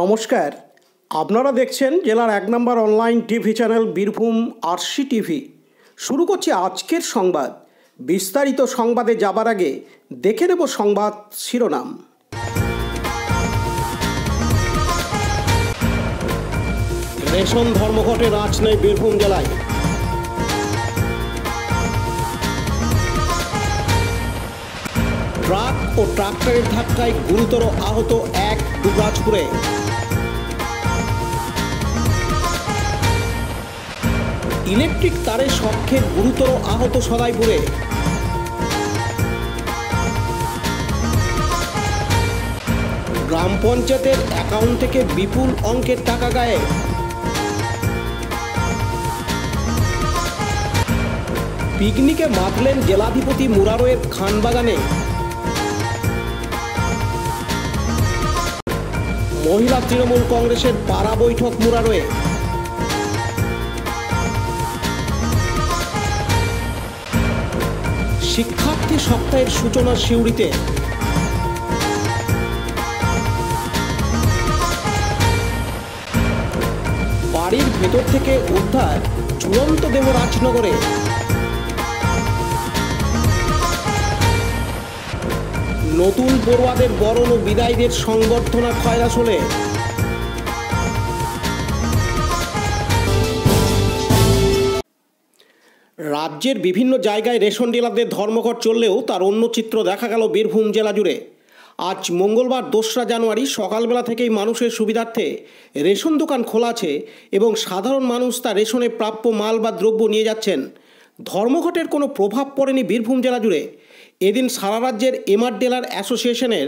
নমস্কার আপনারা দেখছেন জেলার এক নম্বর online TV channel Birbhum R C TV শুরু করছি আজকের সংবাদ বিস্তারিত সংবাদে যাবার আগে দেখে নেব সংবাদ শিরোনাম রেশন ধর্মঘটে রাজ নেই বীরভূম জেলায় ট্রাক ও ট্রাক্টরের ধাক্কায় গুরুতর আহত এক দুবার দিনাজপুরে ইলেকট্রিক তারের সক্ষে গুরুতর আহত সদাইপুরে গ্রাম পঞ্চায়েতের অ্যাকাউন্ট থেকে বিপুল অঙ্কের টাকা গায়ে পিকনিকে মাতলেন জেলাধিপতি মুরারোয়ের খানবাগানে মহিলা তৃণমূল কংগ্রেসের পাড়া বৈঠক মুরারোয়ে শিক্ষার্থী সপ্তাহের সূচনা সিউড়িতে বাড়ির ভেতর থেকে উদ্ধার চূড়ান্ত দেব রাজনগরে নতুন পড়ুয়াদের বরণ ও বিদায়ীদের সংবর্ধনা খয়রাস হলে রাজ্যের বিভিন্ন জায়গায় রেশন ডিলারদের ধর্মঘট চললেও তার অন্য চিত্র দেখা গেল বীরভূম জেলা জুড়ে আজ মঙ্গলবার দোসরা জানুয়ারি সকালবেলা থেকেই মানুষের সুবিধার্থে রেশন দোকান খোলা আছে এবং সাধারণ মানুষ তা রেশনে প্রাপ্য মাল বা দ্রব্য নিয়ে যাচ্ছেন ধর্মঘটের কোনো প্রভাব পড়েনি বীরভূম জেলা জুড়ে এদিন সারা রাজ্যের এমআর ডেলার অ্যাসোসিয়েশনের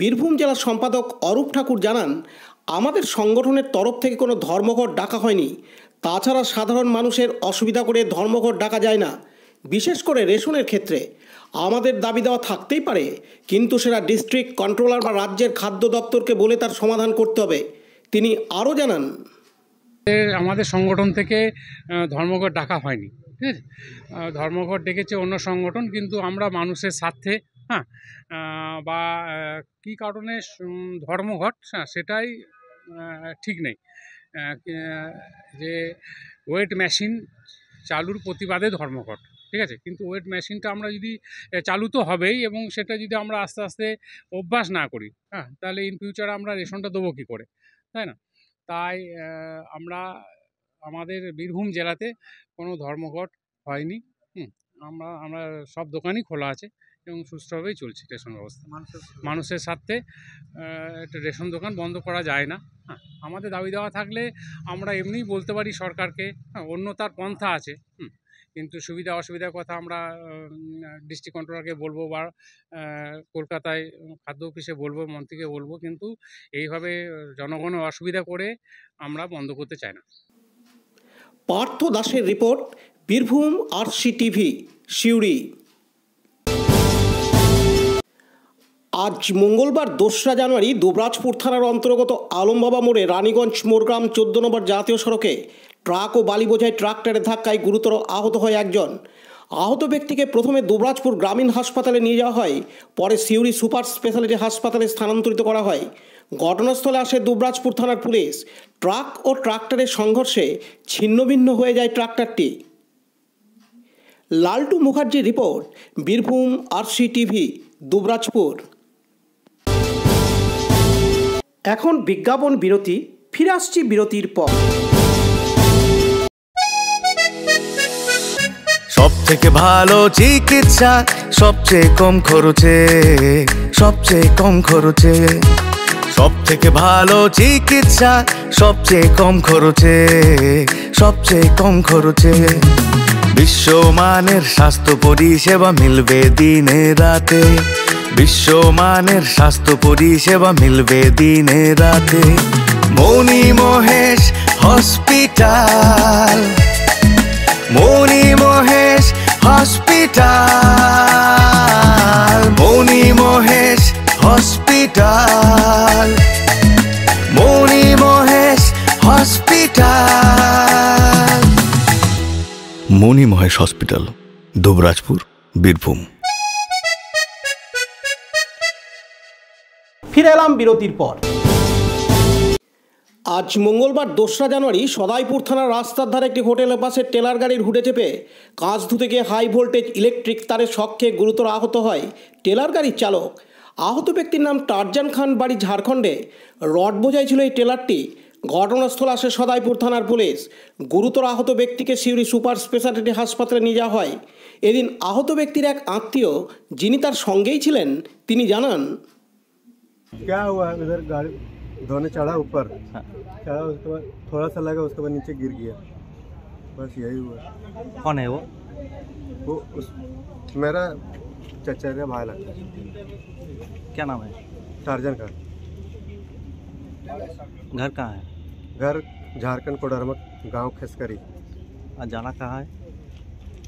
বীরভূম জেলা সম্পাদক অরূপ ঠাকুর জানান আমাদের সংগঠনের তরফ থেকে কোনো ধর্মঘট ডাকা হয়নি তাছাড়া সাধারণ মানুষের অসুবিধা করে ধর্মঘট ডাকা যায় না বিশেষ করে রেশনের ক্ষেত্রে আমাদের দাবি দেওয়া থাকতেই পারে কিন্তু সেটা ডিস্ট্রিক্ট কন্ট্রোলার বা রাজ্যের খাদ্য দপ্তরকে বলে তার সমাধান করতে হবে তিনি আরও জানান আমাদের সংগঠন থেকে ধর্মঘট ডাকা হয়নি ঠিক আছে ধর্মঘট ডেকেছে অন্য সংগঠন কিন্তু আমরা মানুষের স্বার্থে হ্যাঁ বা কি কারণে ধর্মঘট হ্যাঁ সেটাই ঠিক নেই যে ওয়েট মেশিন চালুর প্রতিবাদে ধর্মঘট ঠিক আছে কিন্তু ওয়েট মেশিনটা আমরা যদি চালু তো হবেই এবং সেটা যদি আমরা আস্তে আস্তে অভ্যাস না করি হ্যাঁ তাহলে ইন ফিউচার আমরা রেশনটা দেবো কী করে তাই না তাই আমরা আমাদের বীরভূম জেলাতে কোনো ধর্মঘট হয়নি হুম আমরা আমরা সব দোকানই খোলা আছে এবং সুস্থভাবেই চলছে রেশন ব্যবস্থা মানুষের স্বার্থে একটা রেশন দোকান বন্ধ করা যায় না হ্যাঁ আমাদের দাবি দেওয়া থাকলে আমরা এমনিই বলতে পারি সরকারকে হ্যাঁ অন্য তার পন্থা আছে হুম কিন্তু সুবিধা অসুবিধার কথা আমরা ডিস্ট্রিক্ট কন্ট্রোলারকে বলবো বা কলকাতায় খাদ্য অফিসে বলবো মন্ত্রীকে বলবো কিন্তু এইভাবে জনগণ অসুবিধা করে আমরা বন্ধ করতে চাই না পার্থ দাসের report Birbhum R C TV Suri আজ মঙ্গলবার দোসরা জানুয়ারি দুবরাজপুর থানার অন্তর্গত আলমবাবা মোড়ে রানীগঞ্জ মোরগ্রাম চোদ্দ নম্বর জাতীয় সড়কে ট্রাক ও বালি বোঝায় ট্রাক্টরের ধাক্কায় গুরুতর আহত হয় একজন আহত ব্যক্তিকে প্রথমে দুবরাজপুর গ্রামীণ হাসপাতালে নিয়ে যাওয়া হয় পরে সিউড়ি সুপার স্পেশালিটি হাসপাতালে স্থানান্তরিত করা হয় ঘটনাস্থলে আসে দুবরাজপুর থানার পুলিশ ট্রাক ও ট্রাক্টরের সংঘর্ষে ছিন্নভিন্ন হয়ে যায় ট্রাক্টরটি লালটু মুখার্জির report Birbhum R C TV Dubrajpur এখন বিজ্ঞাপন বিরতি ফিরে আসছি বিরতির পর সবথেকে ভালো চিকিৎসা সবচেয়ে কম খরচে সবচেয়ে কম খরচে সব থেকে ভালো চিকিৎসা সবচেয়ে কম খরচে সবচেয়ে কম খরচে বিশ্বমানের স্বাস্থ্য পরিষেবা মিলবে দিনে রাতে বিশ্বমানের স্বাস্থ্য পরিষেবা মিলবে দিনে রাতে Mouni Mahesh hospital Moni Mahesh hospital Mouni Mahesh hospital Mouni Mahesh hospital Mouni Mahesh hospital Dubrajpur Birbhum ফিরে এলাম বিরতির পর আজ মঙ্গলবার দোসরা জানুয়ারি সদাইপুর থানার রাস্তার ধারে একটি হোটেলের পাশে টেলার গাড়ির হুটে চেপে কাঁচ ধুতে গিয়ে হাই ভোল্টেজ ইলেকট্রিক তারের শখে গুরুতর আহত হয় টেলার গাড়ির চালক আহত ব্যক্তির নাম টারজান খান বাড়ি ঝাড়খণ্ডে রড বোঝাই ছিল এই টেলারটি ঘটনাস্থল আসে সদাইপুর থানার পুলিশ গুরুতর আহত ব্যক্তিকে সিউড়ি সুপার স্পেশালিটি হাসপাতালে নিয়ে যাওয়া হয় এদিন আহত ব্যক্তির এক আত্মীয় যিনি তার সঙ্গেই ছিলেন তিনি জানান क्या हुआ इधर गाड़ी धोने चढ़ा ऊपर चढ़ा उसके का भाई लगता है क्या नाम है टार्जन का घर कहाँ है घर झारखंड कोडरमक गांव खेसकरी जाना कहाँ है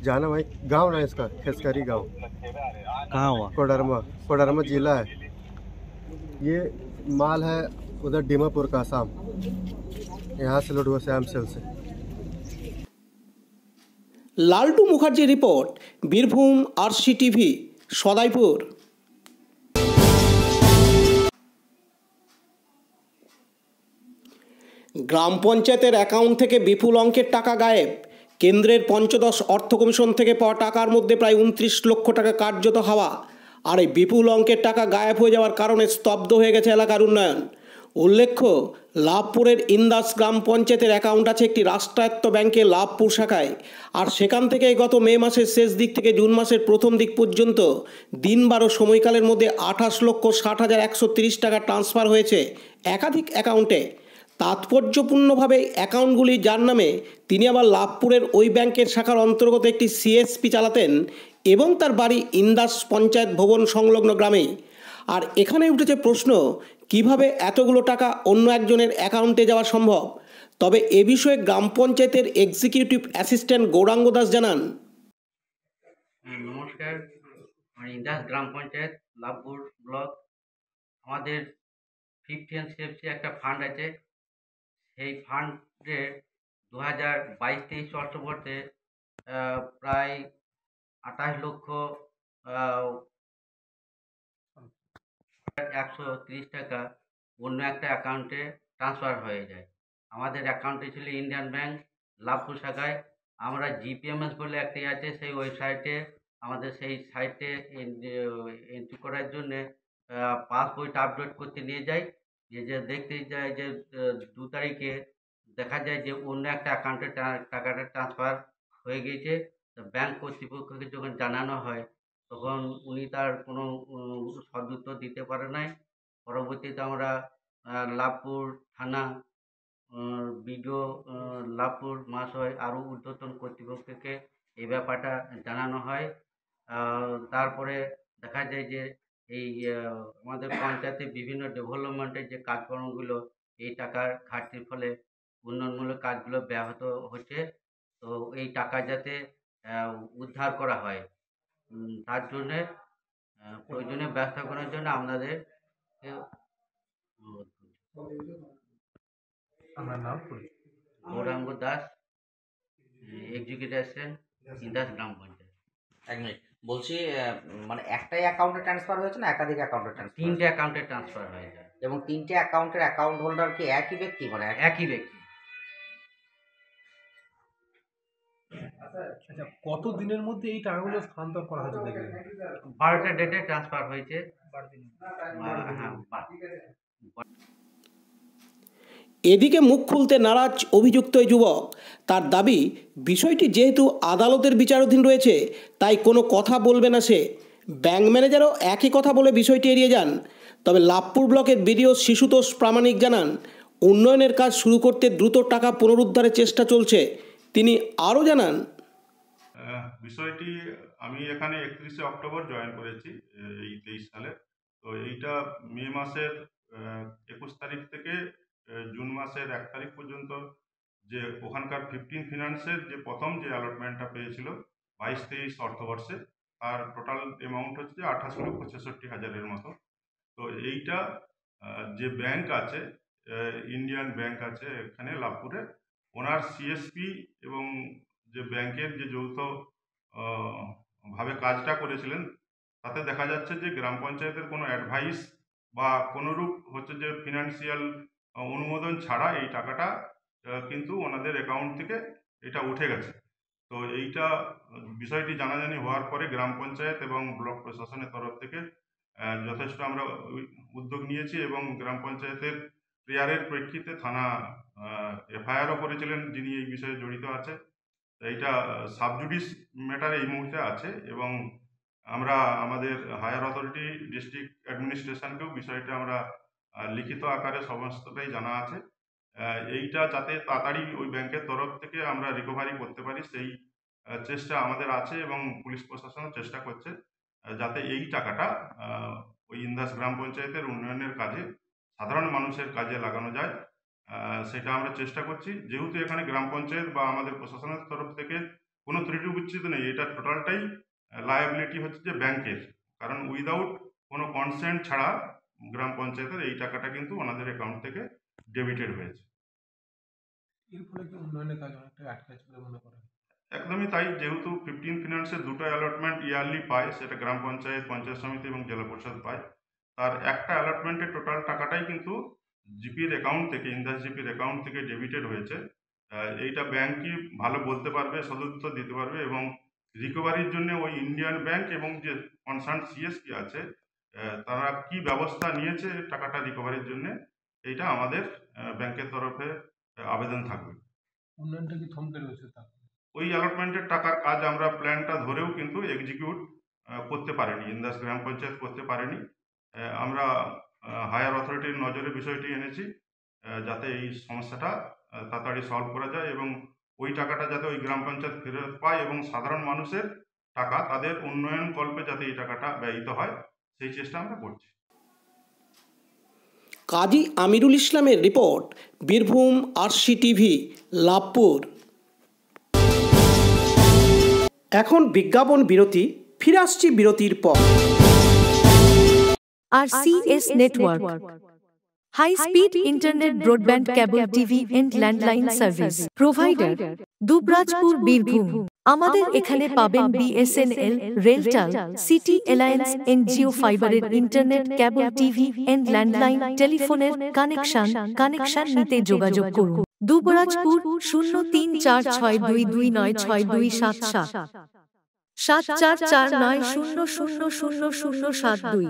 जाना भाई गांव ना इसका खेसकरी गांव कहाँ हुआ कोडरमा कोडरमा जिला है ये माल है उधर डीमापुर का आसाम यहाँ से लोड हुआ श्याम सेल से Laltu Mukherjee report Birbhum R C R C T V Sadaipur গ্রাম পঞ্চায়েতের অ্যাকাউন্ট থেকে বিপুল অঙ্কের টাকা গায়েব কেন্দ্রের পঞ্চদশ অর্থ কমিশন থেকে পাওয়া টাকার মধ্যে প্রায় উনত্রিশ লক্ষ টাকা কার্যত হওয়া আর এই বিপুল অঙ্কের টাকা গায়েব হয়ে যাওয়ার কারণে স্তব্ধ হয়ে গেছে এলাকার উন্নয়ন উল্লেখ্য লাভপুরের ইন্দাস গ্রাম পঞ্চায়েতের অ্যাকাউন্ট আছে একটি রাষ্ট্রায়ত্ত ব্যাংকে লাভপুর শাখায় আর সেখান থেকে গত মে মাসের শেষ দিক থেকে জুন মাসের প্রথম দিক পর্যন্ত দিন বারো সময়কালের মধ্যে আঠাশ লক্ষ ষাট হাজার একশো তিরিশ টাকা ট্রান্সফার হয়েছে একাধিক অ্যাকাউন্টে তাৎপর্যপূর্ণভাবে অ্যাকাউন্টগুলি যার নামে তিনি আবার লাভপুরের ওই ব্যাংকের শাখার অন্তর্গত একটি সিএসপি চালাতেন এবং তার বাড়ি ইন্দাস পঞ্চায়েত ভবন সংলগ্ন গ্রামেই আর এখানে উঠেছে প্রশ্ন কিভাবে এতগুলো টাকা অন্য একজনের অ্যাকাউন্টে যাওয়া সম্ভব তবে এ বিষয়ে গ্রাম পঞ্চায়েতের এক্সিকিউটিভ অ্যাসিস্ট্যান্ট গৌরাঙ্গ দাস জানান হ্যাঁ, নমস্কার আমি দাস গ্রাম পঞ্চায়েত লাভপুর ব্লক আমাদের ফিফটিন সিএফসি একটা ফান্ড আছে সেই ফান্ডে দু হাজার বাইশ তেইশ অর্থবর্ষে প্রায় আঠাশ লক্ষ একশো তিরিশ টাকা অন্য একটা অ্যাকাউন্টে ট্রান্সফার হয়ে যায় আমাদের অ্যাকাউন্টে ছিল ইন্ডিয়ান ব্যাংক লাভপুর শাখায় আমরা জিপিএমএস বলে একটি আছে সেই ওয়েবসাইটে আমাদের সেই সাইটে এন্ট্রি করার জন্যে পাসবইটা আপডেট করতে নিয়ে যাই যে যে দেখতে যায় যে দু তারিখে দেখা যায় যে অন্য একটা অ্যাকাউন্টে টাকাটা ট্রান্সফার হয়ে গিয়েছে ব্যাংক কর্তৃপক্ষকে যখন জানানো হয় তখন উনি তার কোনো সদুত্তর দিতে পারে নাই পরবর্তীতে আমরা লাভপুর থানা বিডিও লাভপুর মহাশয় আরও ঊর্ধ্বতন কর্তৃপক্ষকে এই ব্যাপারটা জানানো হয় তারপরে দেখা যায় যে এই আমাদের পঞ্চায়েতে বিভিন্ন ডেভেলপমেন্টের যে কাজকর্মগুলো এই টাকার ঘাটতির ফলে উন্নয়নমূলক কাজগুলো ব্যাহত হচ্ছে তো এই টাকা যাতে উদ্ধার করা হয় তার জন্যে প্রয়োজনীয় ব্যবস্থা করার জন্য আপনাদের আমার গৌরাঙ্গ দাস এক্সিকিউটিভ অ্যাসিস্ট্যান্ট গ্রাম পঞ্চায়েত এক মিনিট বলছি মানে একটাই অ্যাকাউন্টে ট্রান্সফার হয়েছে না একাধিক অ্যাকাউন্টে ট্রান্সফার তিনটে অ্যাকাউন্টে ট্রান্সফার হয়েছে এবং তিনটে অ্যাকাউন্টের অ্যাকাউন্ট হোল্ডার কি একই ব্যক্তি মানে একই ব্যক্তি আচ্ছা কত দিনের মধ্যে এই টাকাগুলো স্থানান্তর করা হয়েছে দেখলেন বারোটা ডেটে ট্রান্সফার হয়েছে এদিকে মুখ খুলতে নারাজ অভিযুক্ত যুবক তার দাবি বিষয়টি যেহেতু আদালতের বিচারাধীন রয়েছে তাই কোনো কথা বলবে না সে ব্যাংক ম্যানেজারও একই কথা বলে বিষয়টি এড়িয়ে যান তবে লাভপুর ব্লকের বিডিও শিশুতোষ প্রামাণিক জানান উন্নয়নের কাজ শুরু করতে দ্রুত টাকা পুনরুদ্ধারের চেষ্টা চলছে তিনি আরও জানান বিষয়টি আমি এখানে একত্রিশে অক্টোবর জয়েন করেছি এই তেইশ সালে তো এইটা মে মাসের একুশ তারিখ থেকে জুন মাসের এক তারিখ পর্যন্ত যে ওখানকার ফিফটিন ফিনান্সের যে প্রথম যে অ্যালটমেন্টটা পেয়েছিল বাইশ তেইশ অর্থবর্ষে আর টোটাল অ্যামাউন্ট হচ্ছে আঠাশ লক্ষ ছেষট্টি হাজারের মতো তো এইটা যে ব্যাংক আছে ইন্ডিয়ান ব্যাংক আছে এখানে লাভপুরে ওনার সিএসপি এবং যে ব্যাংকের যে যৌথ ভাবে কাজটা করেছিলেন তাতে দেখা যাচ্ছে যে গ্রাম পঞ্চায়েতের কোনো অ্যাডভাইস বা কোনোরূপ হচ্ছে যে ফিনান্সিয়াল অনুমোদন ছাড়া এই টাকাটা কিন্তু ওনাদের অ্যাকাউন্ট থেকে এটা উঠে গেছে তো এইটা বিষয়টি জানাজানি হওয়ার পরে গ্রাম পঞ্চায়েত এবং ব্লক প্রশাসনের তরফ থেকে যথেষ্ট আমরা উদ্যোগ নিয়েছি এবং গ্রাম পঞ্চায়েতের প্রেয়ারের প্রেক্ষিতে থানা এফআইআরও করেছিলেন যিনি এই বিষয়ে জড়িত আছে এইটা সাবজুডিস ম্যাটার এই মুহূর্তে আছে এবং আমরা আমাদের হায়ার অথরিটি ডিস্ট্রিক্ট অ্যাডমিনিস্ট্রেশনকেও বিষয়টা আমরা লিখিত আকারে সমস্তটাই জানা আছে এইটা যাতে তাড়াতাড়ি ওই ব্যাংকের তরফ থেকে আমরা রিকভারি করতে পারি সেই চেষ্টা আমাদের আছে এবং পুলিশ প্রশাসনও চেষ্টা করছে যাতে এই টাকাটা ওই ইন্দাস গ্রাম পঞ্চায়েতের উন্নয়নের কাজে সাধারণ মানুষের কাজে লাগানো যায় সেটা আমরা চেষ্টা করছি যেহেতু এখানে গ্রাম পঞ্চায়েত বা আমাদের প্রশাসনের তরফ থেকে কোনো ত্রুটি বিচ্ছিত নেই এটা টোটালটাই লায়াবিলিটি হচ্ছে যে ব্যাংকের কারণ উইদাউট কোনো কনসেন্ট ছাড়া গ্রাম পঞ্চায়েতের এই টাকাটা কিন্তু ওনাদের অ্যাকাউন্ট থেকে ডেবিটেড হয়েছে একদমই তাই যেহেতু ফিফটিন ফিনান্সের দুটো অ্যালটমেন্ট ইয়ারলি পায় সেটা গ্রাম পঞ্চায়েত পঞ্চায়েত সমিতি এবং জেলা পরিষদ পায় তার একটা অ্যালটমেন্টের টোটাল টাকাটাই কিন্তু জিপির অ্যাকাউন্ট থেকে ইন্দাস জিপির অ্যাকাউন্ট থেকে ডেবিটেড হয়েছে এইটা ব্যাংকই ভালো বলতে পারবে সদুত্ব দিতে পারবে এবং রিকভারির জন্য ওই ইন্ডিয়ান ব্যাংক এবং যে কনসার্ন সিএসপি আছে তারা কি ব্যবস্থা নিয়েছে টাকাটা রিকভারির জন্য এইটা আমাদের ব্যাংকের তরফে আবেদন থাকবে অনলাইনটা কি থমকে রয়েছে ওই অ্যালটমেন্টের টাকার কাজ আমরা প্ল্যানটা ধরেও কিন্তু এক্সিকিউট করতে পারিনি ইন্দাস গ্রাম পঞ্চায়েত করতে পারেনি আমরা হায়ার অথরিটির নজরে বিষয়টি এনেছি যাতে এই সমস্যাটা তাড়াতাড়ি সলভ করা যায় এবং ওই টাকাটা যাতে ওই গ্রাম পঞ্চায়েত ফেরত পায় এবং সাধারণ মানুষের টাকা তাদের উন্নয়ন কল্পে যাতে এই টাকাটা ব্যয়িত হয় সেই চেষ্টা আমরা করছি কাজী আমিরুল ইসলামের report Birbhum R C TV Labhpur এখন বিজ্ঞাপন বিরতি ফিরে আসছি বিরতির পর RCS network. High-speed internet broadband cable TV and landline service. Provider, Dubrajpur Birbhum আমাদের এখানে পাবেন B S N L RailTel city alliance N G O ফাইবারের internet cable TV and landline টেলিফোনের কানেকশন কানেকশন নিতে যোগাযোগ করুন দুবরাজপুর শূন্য তিন চার ছয় দুই দুই নয় ছয় দুই সাত সাত সাত চার চার নয় শূন্য শূন্য শূন্য শূন্য সাত দুই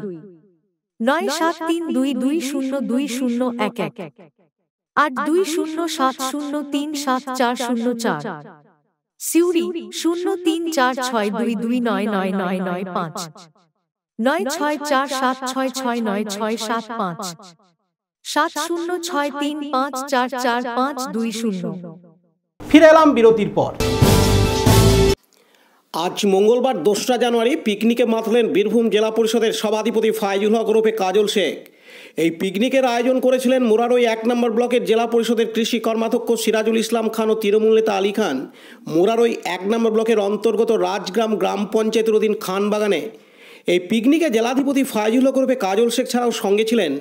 নয় সাত তিন দুই দুই শূন্য দুই শূন্য এক এক আট দুই শূন্য সাত শূন্য তিন সাত চার শূন্য চার সিউরি শূন্য তিন চার ছয় দুই দুই নয় নয় নয় নয় পাঁচ নয় ছয় চার সাত ছয় ছয় নয় ছয় সাত পাঁচ সাত শূন্য ছয় তিন পাঁচ চার চার পাঁচ দুই শূন্য ফিরে এলাম বিরতির পর আজ মঙ্গলবার দোসরা জানুয়ারি পিকনিকে মাতলেন বীরভূম জেলা পরিষদের সভাধিপতি ফাইজুল হক ওরফে কাজল শেখ এই পিকনিকের আয়োজন করেছিলেন মুরারই এক নম্বর ব্লকের জেলা পরিষদের কৃষি কর্মাধ্যক্ষ সিরাজুল ইসলাম খান ও তৃণমূল নেতা আলী খান মুরারই এক নম্বর ব্লকের অন্তর্গত রাজগ্রাম গ্রাম পঞ্চায়েতের অধীন খানবাগানে এই পিকনিকে জেলাধিপতি ফাইজুল হক রূপে কাজল শেখ ছাড়াও সঙ্গে ছিলেন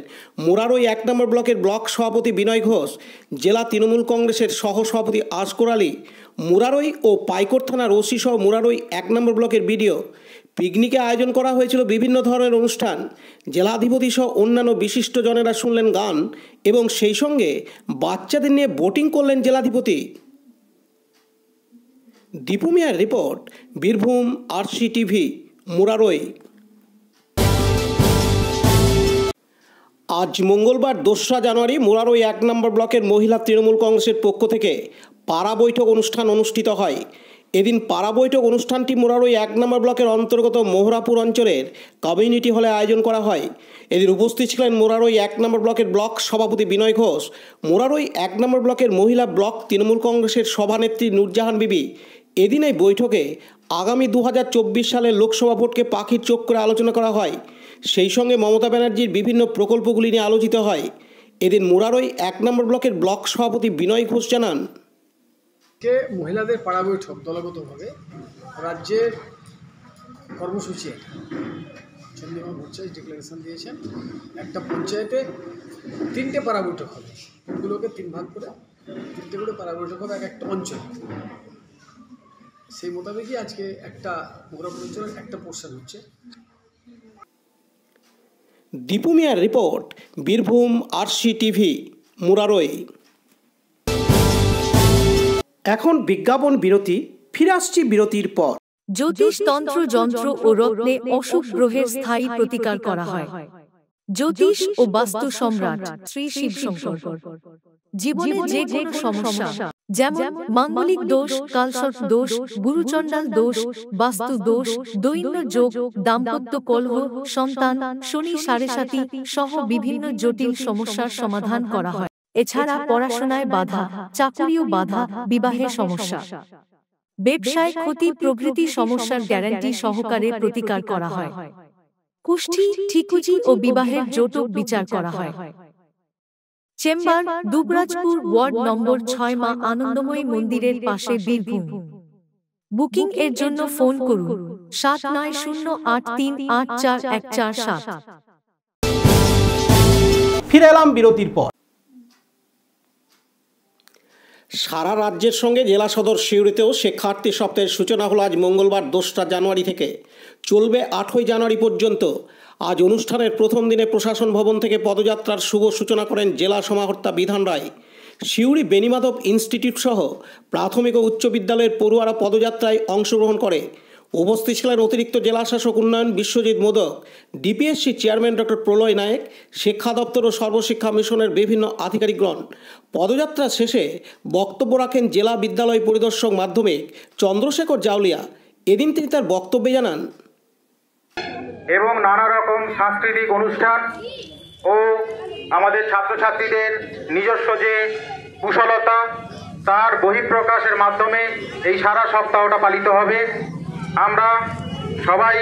মুরারই এক নম্বর ব্লকের ব্লক সভাপতি বিনয় ঘোষ জেলা তৃণমূল কংগ্রেসের সহ সভাপতি আশকর আলী মুরারই ও পাইকোট থানার ওসি সহ মুরারই এক নম্বর ব্লকের বিডিও পিকনিকে আয়োজন করা হয়েছিল বিভিন্ন ধরনের অনুষ্ঠান জেলাধিপতি সহ অন্যান্য বিশিষ্টজনেরা শুনলেন গান এবং সেই সঙ্গে বাচ্চাদের নিয়ে বোটিং করলেন জেলাধিপতি দীপু মিয়ার report Birbhum R C TV Murarai আজ মঙ্গলবার দোসরা জানুয়ারি মুরারই এক নম্বর ব্লকের মহিলা তৃণমূল কংগ্রেসের পক্ষ থেকে পাড়া বৈঠক অনুষ্ঠান অনুষ্ঠিত হয় এদিন পাড়া বৈঠক অনুষ্ঠানটি ওই এক নম্বর ব্লকের অন্তর্গত মোহরাপুর অঞ্চলের কমিউনিটি হলে আয়োজন করা হয় এদিন উপস্থিত ছিলেন ওই এক নম্বর ব্লকের ব্লক সভাপতি বিনয় ঘোষ ওই এক নম্বর ব্লকের মহিলা ব্লক তৃণমূল কংগ্রেসের সভানেত্রী নূরজাহান বিবি এদিন এই বৈঠকে আগামী দু সালের লোকসভা ভোটকে পাখির চোখ করে আলোচনা করা হয় সেই সঙ্গে মমতা ব্যানার্জির বিভিন্ন প্রকল্পগুলি নিয়ে আলোচিত হয় এদিন মোরারই এক নম্বর ব্লকের ব্লক সভাপতি বিনয় ঘোষ জানান কে মহিলাদের পাড়া বৈঠক দলগতভাবে রাজ্যের কর্মসূচি চন্দ্রমা ভট্টাচার্য ডিক্লারেশন দিয়েছেন একটা পঞ্চায়েতে তিনটে পাড়া বৈঠক হবে ওগুলোকে তিন ভাগ করে তিনটে করে পাড়া বৈঠক হবে এক একটা অঞ্চল সেই মোতাবেকই আজকে একটা মুগরাপুর অঞ্চলের একটা পোর্শন হচ্ছে দীপু মিয়ার report Birbhum R C TV Murarai এখন বিজ্ঞাপন বিরতি ফিরে আসছি বিরতির পর জ্যোতিষতন্ত্র যন্ত্র ও রত্নে অশোক গ্রহের স্থায়ী প্রতিকার করা হয় জ্যোতিষ ও বাস্তু সম্রাট শ্রী শিব শঙ্কর জীবনে যে কোনো সমস্যা যেমন মাঙ্গলিক দোষ কালসট দোষ গুরুচণ্ডাল দোষ বাস্তু দোষ দৈন্য যোগ দাম্পত্য কলহ সন্তান শনি সাড়ে সাতি সহ বিভিন্ন জটিল সমস্যার সমাধান করা হয় এছাড়া পড়াশোনায় বাধা চাকরিও বাধা বিবাহের সমস্যা ব্যবসায় ক্ষতি প্রভৃতি সমস্যার গ্যারান্টি সহকারে প্রতিকার করা হয় কুষ্ঠি ঠিকুজি ও বিবাহের জোটক বিচার করা হয় চেম্বার দুবরাজপুর ওয়ার্ড নম্বর ছয় মা আনন্দময়ী মন্দিরের পাশে বীরভূম বুকিং এর জন্য ফোন করুন সাত নয় শূন্য আট তিন আট চার এক চার সাত ফিরে এলাম বিরতির পর সারা রাজ্যের সঙ্গে জেলা সদর সিউড়িতেও শিক্ষার্থী সপ্তাহের সূচনা হলো আজ মঙ্গলবার দোসরা জানুয়ারি থেকে চলবে আটই জানুয়ারি পর্যন্ত আজ অনুষ্ঠানের প্রথম দিনে প্রশাসন ভবন থেকে পদযাত্রার শুভ সূচনা করেন জেলা সমাহর্তা বিধান রায় সিউড়ি বেনিমাধব ইনস্টিটিউট সহ প্রাথমিক ও উচ্চ বিদ্যালয়ের পড়ুয়ারা পদযাত্রায় অংশগ্রহণ করে উপস্থিত অতিরিক্ত জেলা শাসক উন্নয়ন Biswajit Modak D P S C chairman doctor Pralay Nayek শিক্ষা দপ্তর ও সর্বশিক্ষা মিশনের বিভিন্ন আধিকারিকগণ পদযাত্রা শেষে বক্তব্য রাখেন জেলা বিদ্যালয় পরিদর্শক মাধ্যমিক চন্দ্রশেখর জাউলিয়া এদিন তিনি তার বক্তব্যে জানান এবং নানা রকম সাংস্কৃতিক অনুষ্ঠান ও আমাদের ছাত্রছাত্রীদের নিজস্ব যে কুশলতা তার বহিঃপ্রকাশের মাধ্যমে এই সারা সপ্তাহটা পালিত হবে আমরা সবাই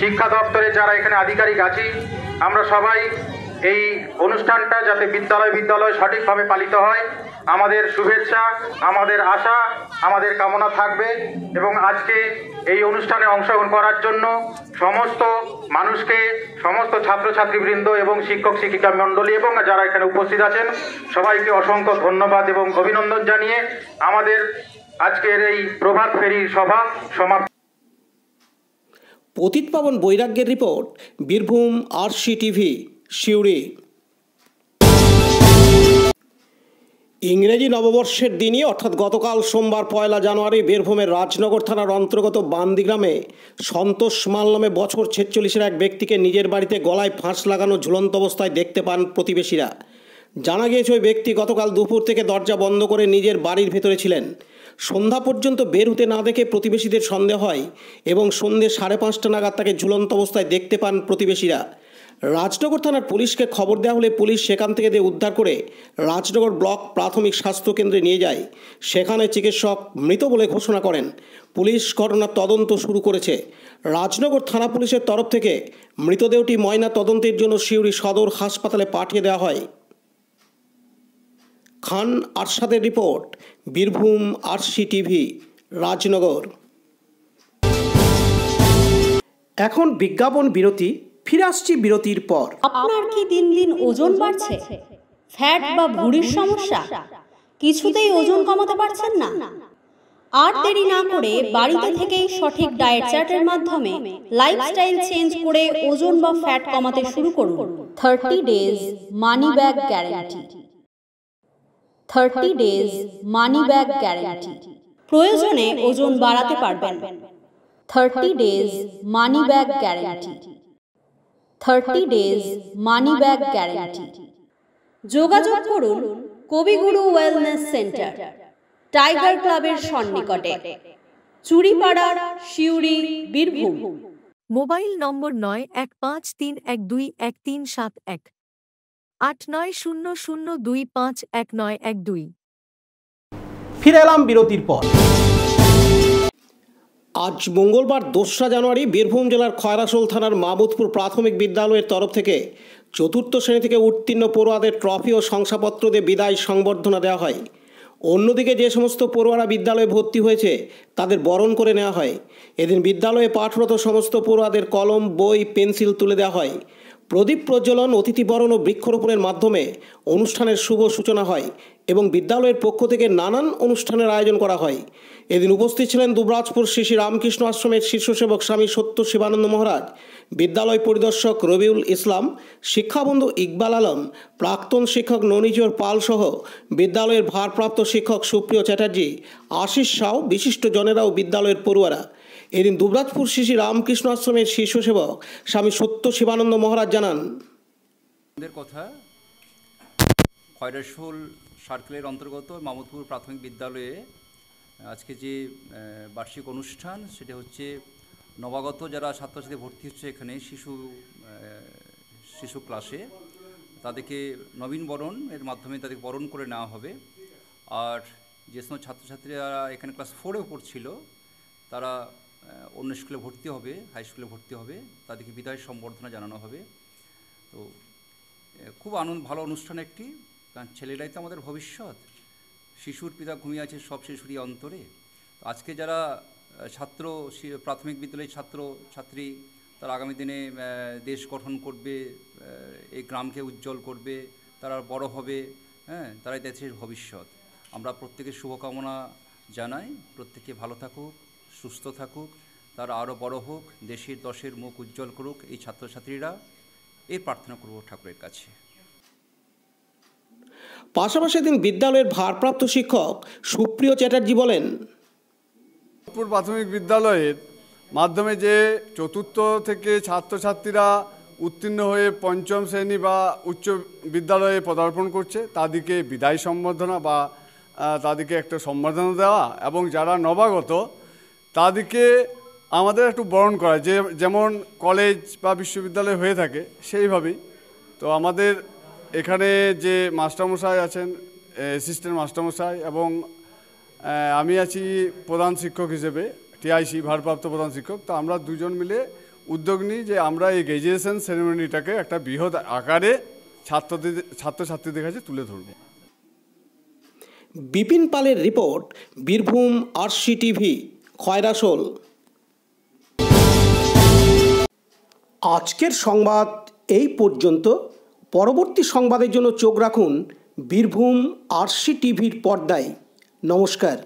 শিক্ষা দপ্তরে যারা এখানে আধিকারিক আছি আমরা সবাই এই অনুষ্ঠানটা যাতে বিদ্যালয় বিদ্যালয় সঠিকভাবে পালিত হয় আমাদের শুভেচ্ছা আমাদের আশা আমাদের কামনা থাকবে এবং আজকে এই অনুষ্ঠানে অংশগ্রহণ করার জন্য সমস্ত মানুষকে সমস্ত ছাত্রছাত্রীবৃন্দ এবং শিক্ষক শিক্ষিকা মণ্ডলী এবং যারা এখানে উপস্থিত আছেন সবাইকে অসংখ্য ধন্যবাদ এবং অভিনন্দন জানিয়ে আমাদের আজকের এই প্রভাত ফেরি সভা সমাপ্ত পতিত পাবন বৈরাগ্যের report Birbhum R C TV Suri ইংরেজি নববর্ষের দিনই অর্থাৎ গতকাল সোমবার পয়লা জানুয়ারি বীরভূমের রাজনগর থানার অন্তর্গত বান্দিগ্রামে সন্তোষ মাল নামে বছর ছেচল্লিশের এক ব্যক্তিকে নিজের বাড়িতে গলায় ফাঁস লাগানো ঝুলন্ত অবস্থায় দেখতে পান প্রতিবেশীরা জানা গিয়েছে ওই ব্যক্তি গতকাল দুপুর থেকে দরজা বন্ধ করে নিজের বাড়ির ভেতরে ছিলেন সন্ধ্যা পর্যন্ত বের হতে না দেখে প্রতিবেশীদের সন্দেহ হয় এবং সন্ধ্যে সাড়ে পাঁচটা নাগাদ তাকে ঝুলন্ত অবস্থায় দেখতে পান প্রতিবেশীরা রাজনগর থানার পুলিশকে খবর দেওয়া হলে পুলিশ সেখান থেকে দিয়ে উদ্ধার করে রাজনগর ব্লক প্রাথমিক স্বাস্থ্যকেন্দ্রে নিয়ে যায় সেখানে চিকিৎসক মৃত বলে ঘোষণা করেন পুলিশ ঘটনার তদন্ত শুরু করেছে রাজনগর থানা পুলিশের তরফ থেকে মৃতদেহটি ময়না তদন্তের জন্য সিউড়ি সদর হাসপাতালে পাঠিয়ে দেওয়া হয় খান আরশাদের report Birbhum R C TV Rajnagar এখন বিজ্ঞাপন বিরতি ফিরে আসছি বিরতির পর আপনার কি দিন দিন ওজন বাড়ছে ফ্যাট বা ভুঁড়ির সমস্যা কিছুতেই ওজন কমাতে পারছেন না আর দেরি না করে বাড়িতে থেকেই সঠিক ডায়েট চার্টের মাধ্যমে লাইফস্টাইল চেঞ্জ করে ওজন বা ফ্যাট কমাতে শুরু করুন thirty days money back guarantee thirty days money back guarantee প্রয়োজনে ওজন বাড়াতে পারবেন thirty days money back guarantee thirty days money back guarantee যোগাযোগ করুন কবিগুরু ওয়েলনেস সেন্টার টাইগার ক্লাবের সন্নিকটে চুরিপাড়ার শিউরি বীরভূম মোবাইল নম্বর নয় এক পাঁচ তিন এক দুই এক তিন সাত এক আট নয় শূন্য শূন্য দুই পাঁচ এক নয় এক দুই ফিরে এলাম বিরতির পর আজ মঙ্গলবার দোসরা জানুয়ারি বীরভূম জেলার খয়রাসোল থানার মাহমুদপুর প্রাথমিক বিদ্যালয়ের তরফ থেকে চতুর্থ শ্রেণী থেকে উত্তীর্ণ পড়ুয়াদের ট্রফি ও শংসাপত্র দিয়ে বিদায় সংবর্ধনা দেওয়া হয় অন্যদিকে যে সমস্ত পড়ুয়ারা বিদ্যালয়ে ভর্তি হয়েছে তাদের বরণ করে নেওয়া হয় এদিন বিদ্যালয়ে পাঠরত সমস্ত পড়ুয়াদের কলম বই পেন্সিল তুলে দেওয়া হয় প্রদীপ প্রজ্বলন অতিথিবরণ ও বৃক্ষরোপণের মাধ্যমে অনুষ্ঠানের শুভ সূচনা হয় এবং বিদ্যালয়ের পক্ষ থেকে নানান অনুষ্ঠানের আয়োজন করা হয় এদিন উপস্থিত ছিলেন দুবরাজপুর শ্রী শ্রী রামকৃষ্ণ আশ্রমের শীর্ষসেবক স্বামী সত্য শিবানন্দ মহারাজ বিদ্যালয় পরিদর্শক রবিউল ইসলাম শিক্ষাবন্ধু ইকবাল আলম প্রাক্তন শিক্ষক ননিজর পাল সহ বিদ্যালয়ের ভারপ্রাপ্ত শিক্ষক সুপ্রিয় চ্যাটার্জি আশিস সাউ বিশিষ্ট জনেরাও বিদ্যালয়ের পড়ুয়ারা এদিন দুবরাজপুর শ্রী রামকৃষ্ণ আশ্রমের শিশু সেবক স্বামী সত্য শিবানন্দ মহারাজ জানান কথা খয়রাসোল সার্কেলের অন্তর্গত মামুদপুর প্রাথমিক বিদ্যালয়ে আজকে যে বার্ষিক অনুষ্ঠান সেটা হচ্ছে নবাগত যারা ছাত্রছাত্রী ভর্তি হচ্ছে এখানে শিশু শিশু ক্লাসে তাদেরকে নবীন বরণ এর মাধ্যমে তাদেরকে বরণ করে নেওয়া হবে আর যে সময় ছাত্রছাত্রীরা এখানে ক্লাস ফোরে পড়ছিল তারা অন্য স্কুলে ভর্তি হবে হাই স্কুলে ভর্তি হবে তাদেরকে বিদায় সম্বর্ধনা জানানো হবে তো খুব আনন্দ ভালো অনুষ্ঠান একটি কারণ ছেলেরাই তো আমাদের ভবিষ্যৎ শিশুর পিতা ঘুমিয়ে আছে সব শিশুরই অন্তরে আজকে যারা ছাত্র প্রাথমিক বিদ্যালয়ের ছাত্র ছাত্রী তারা আগামী দিনে দেশ গঠন করবে এই গ্রামকে উজ্জ্বল করবে তারা বড় হবে হ্যাঁ তারাই দেশের ভবিষ্যৎ আমরা প্রত্যেকের শুভকামনা জানাই প্রত্যেকে ভালো থাকুক সুস্থ থাকুক তারা আরও বড় হোক দেশের দশের মুখ উজ্জ্বল করুক এই ছাত্রছাত্রীরা এই প্রার্থনা করব ঠাকুরের কাছে পাশাপাশি দিন বিদ্যালয়ের ভারপ্রাপ্ত শিক্ষক সুপ্রিয় চ্যাটার্জি বলেন প্রাথমিক বিদ্যালয়ের মাধ্যমে যে চতুর্থ থেকে ছাত্রছাত্রীরা উত্তীর্ণ হয়ে পঞ্চম শ্রেণী বা উচ্চ বিদ্যালয়ে পদার্পণ করছে তাদেরকে বিদায় সম্বর্ধনা বা তাদেরকে একটা সম্বর্ধনা দেওয়া এবং যারা নবাগত তাদেরকে আমাদের একটু বরণ করা যে যেমন কলেজ বা বিশ্ববিদ্যালয় হয়ে থাকে সেইভাবেই তো আমাদের এখানে যে মাস্টারমশাই আছেন অ্যাসিস্ট্যান্ট মাস্টারমশাই এবং আমি আছি প্রধান শিক্ষক হিসেবে টিআইসি ভারপ্রাপ্ত প্রধান শিক্ষক তো আমরা দুজন মিলে উদ্যোগ নিই যে আমরা এই গ্র্যাজুয়েশান সেরিমনিটাকে একটা বৃহৎ আকারে ছাত্রদের ছাত্রছাত্রীদের কাছে তুলে ধরব বিপিন পালের report Birbhum R C TV Khoyrasol আজকের সংবাদ এই পর্যন্ত পরবর্তী সংবাদের জন্য চোখ রাখুন বীরভূম আরসি টিভির পর্দায় নমস্কার